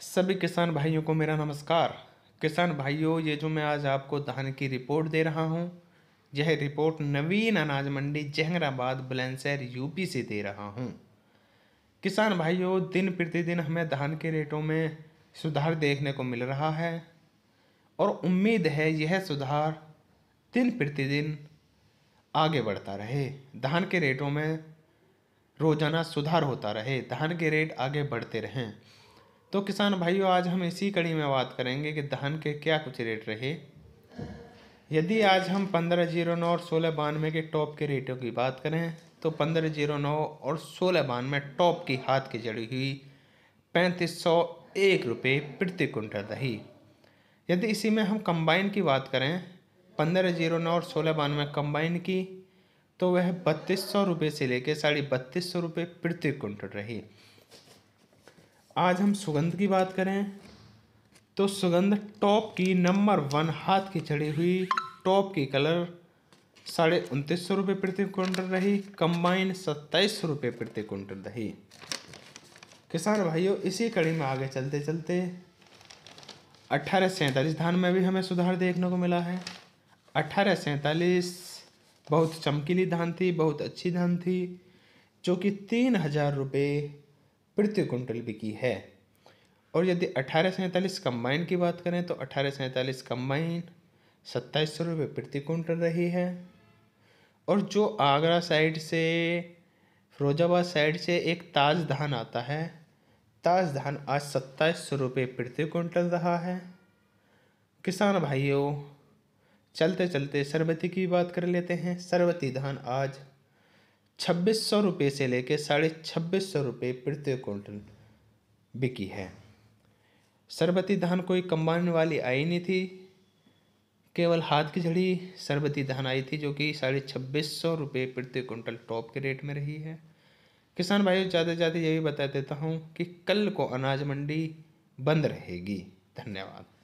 सभी किसान भाइयों को मेरा नमस्कार किसान भाइयों ये जो मैं आज आपको धान की रिपोर्ट दे रहा हूँ यह रिपोर्ट नवीन अनाज मंडी जहंगराबाद बुलंदशहर यूपी से दे रहा हूँ किसान भाइयों दिन प्रतिदिन हमें धान के रेटों में सुधार देखने को मिल रहा है और उम्मीद है यह सुधार दिन प्रतिदिन आगे बढ़ता रहे धान के रेटों में रोज़ाना सुधार होता रहे धान के रेट आगे बढ़ते रहें तो किसान भाइयों आज हम इसी कड़ी में बात करेंगे कि धान के क्या कुछ रेट रहे यदि आज हम पंद्रह जीरो नौ और सोलह बानवे के टॉप के रेटों की बात करें तो पंद्रह जीरो नौ और सोलह बानवे टॉप की हाथ की जड़ी हुई पैंतीस सौ एक रुपये प्रति कुंटल रही यदि इसी में हम कंबाइन की बात करें पंद्रह जीरो नौ और सोलह बानवे कंबाइन की तो वह बत्तीस सौ रुपये से लेकर साढ़े बत्तीस सौ रुपये प्रति कुंटल रही आज हम सुगंध की बात करें तो सुगंध टॉप की नंबर वन हाथ की चढ़ी हुई टॉप की कलर साढ़े उनतीस सौ रुपये प्रति क्विंटल रही कंबाइन सत्ताईस सौ रुपये प्रति क्विंटल रही किसान भाइयों इसी कड़ी में आगे चलते चलते अट्ठारह सैंतालीस धान में भी हमें सुधार देखने को मिला है अट्ठारह सैंतालीस बहुत चमकीली धान थी बहुत अच्छी धान थी जो कि तीन हज़ार रुपये पृथ्वी कुंटल भी की है और यदि अठारह सैंतालीस कम्बाइन की बात करें तो अठारह सैंतालीस कम्बाइन सत्ताईस सौ रुपये प्रति कुंटल रही है और जो आगरा साइड से फिरोजाबाद साइड से एक ताज धान आता है ताज धान आज सत्ताईस सौ रुपये प्रति कुंटल रहा है किसान भाइयों चलते चलते सरबती की बात कर लेते हैं सरबती धान आज छब्बीस सौ रुपये से लेकर साढ़े छब्बीस सौ रुपये प्रति क्विंटल बिकी है सरबती धान कोई कंबाइन वाली आई नहीं थी केवल हाथ की झड़ी सरबती धान आई थी जो कि साढ़े छब्बीस सौ रुपये प्रति क्विंटल टॉप के रेट में रही है किसान भाइयों ज़्यादा से ज़्यादा ये भी बता देता तो हूँ कि कल को अनाज मंडी बंद रहेगी धन्यवाद